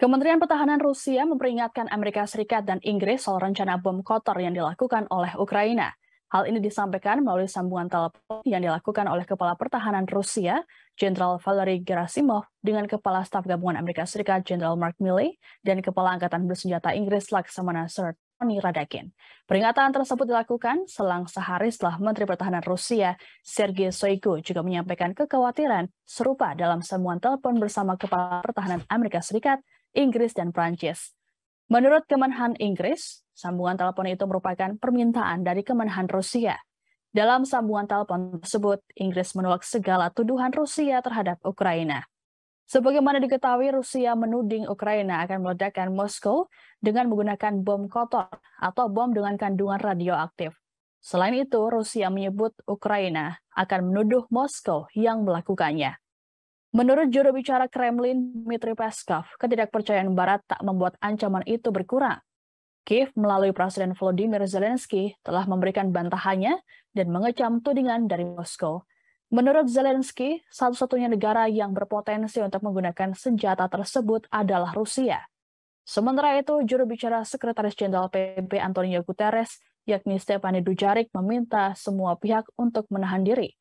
Kementerian Pertahanan Rusia memperingatkan Amerika Serikat dan Inggris soal rencana bom kotor yang dilakukan oleh Ukraina. Hal ini disampaikan melalui sambungan telepon yang dilakukan oleh Kepala Pertahanan Rusia, Jenderal Valery Gerasimov, dengan Kepala Staf Gabungan Amerika Serikat, Jenderal Mark Milley, dan Kepala Angkatan Bersenjata Inggris, Laksamana Sir Tony Radakin. Peringatan tersebut dilakukan selang sehari setelah Menteri Pertahanan Rusia Sergei Shoigu juga menyampaikan kekhawatiran serupa dalam sambungan telepon bersama Kepala Pertahanan Amerika Serikat Inggris dan Prancis. Menurut Kemenhan Inggris, sambungan telepon itu merupakan permintaan dari Kemenhan Rusia. Dalam sambungan telepon tersebut, Inggris menolak segala tuduhan Rusia terhadap Ukraina. Sebagaimana diketahui, Rusia menuding Ukraina akan meledakkan Moskow dengan menggunakan bom kotor atau bom dengan kandungan radioaktif. Selain itu, Rusia menyebut Ukraina akan menuduh Moskow yang melakukannya. Menurut juru bicara Kremlin Dmitry Peskov, ketidakpercayaan Barat tak membuat ancaman itu berkurang. Kiev melalui Presiden Volodymyr Zelensky telah memberikan bantahannya dan mengecam tudingan dari Moskow. Menurut Zelensky, satu-satunya negara yang berpotensi untuk menggunakan senjata tersebut adalah Rusia. Sementara itu, juru bicara Sekretaris Jenderal PBB Antonio Guterres, yakni Stepani Dujarik, meminta semua pihak untuk menahan diri.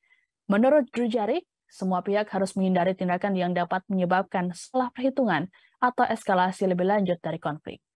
Menurut Dujarik, semua pihak harus menghindari tindakan yang dapat menyebabkan salah perhitungan atau eskalasi lebih lanjut dari konflik.